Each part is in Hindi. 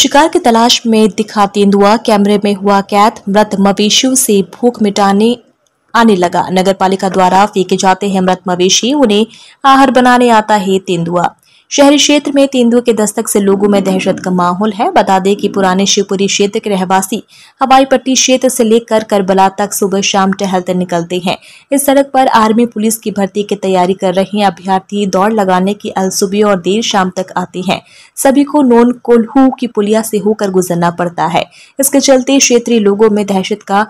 शिकार की तलाश में दिखा तेंदुआ कैमरे में हुआ कैद मृत मवेशियों से भूख मिटाने आने लगा नगर पालिका द्वारा फेंके जाते हैं मृत मवेशी उन्हें आहार बनाने आता है तेंदुआ शहरी क्षेत्र में तेंदुए के दस्तक से लोगों में दहशत का माहौल है बता दें कि पुराने शिवपुरी क्षेत्र के रहवासी हवाई पट्टी क्षेत्र से लेकर करबला तक सुबह शाम टहलते निकलते हैं इस सड़क पर आर्मी पुलिस की भर्ती की तैयारी कर रहे अभ्यर्थी दौड़ लगाने की अलसुबह और देर शाम तक आते हैं सभी को नोन कोल्हू की पुलिया से होकर गुजरना पड़ता है इसके चलते क्षेत्रीय लोगों में दहशत का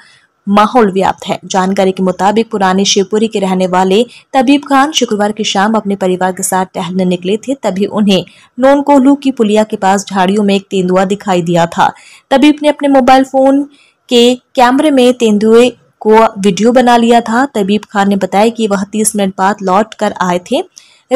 माहौल व्याप्त है जानकारी के मुताबिक पुराने शिवपुरी के रहने वाले तबीब खान शुक्रवार की शाम अपने परिवार के साथ टहलने निकले थे तभी उन्हें नोन कोहलू की पुलिया के पास झाड़ियों में एक तेंदुआ दिखाई दिया था तबीब ने अपने मोबाइल फोन के कैमरे में तेंदुए को वीडियो बना लिया था तबीब खान ने बताया कि वह तीस मिनट बाद लौट कर आए थे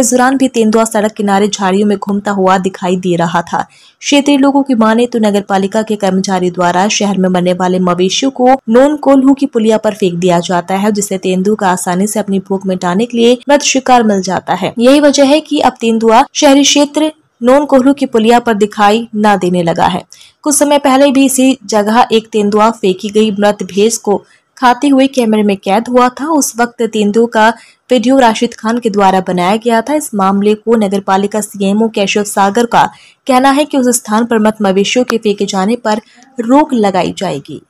इस दौरान भी तेंदुआ सड़क किनारे झाड़ियों में घूमता हुआ दिखाई दे रहा था क्षेत्रीय लोगों की माने तो नगर के कर्मचारी द्वारा शहर में मरने वाले मवेशियों को नोन कोल्हू की पुलिया पर फेंक दिया जाता है जिससे तेंदु का आसानी से अपनी भूख मिटाने के लिए मृत शिकार मिल जाता है यही वजह है की अब तेंदुआ शहरी क्षेत्र नोन कोहलू की पुलिया पर दिखाई न देने लगा है कुछ समय पहले भी इसी जगह एक तेंदुआ फेंकी गई मृत भेज को खाते हुए कैमरे में कैद हुआ था उस वक्त तेंदु का वीडियो राशिद खान के द्वारा बनाया गया था इस मामले को नगर पालिका सीएमओ केशव सागर का कहना है कि उस स्थान पर मत मवेशियों के फेंके जाने पर रोक लगाई जाएगी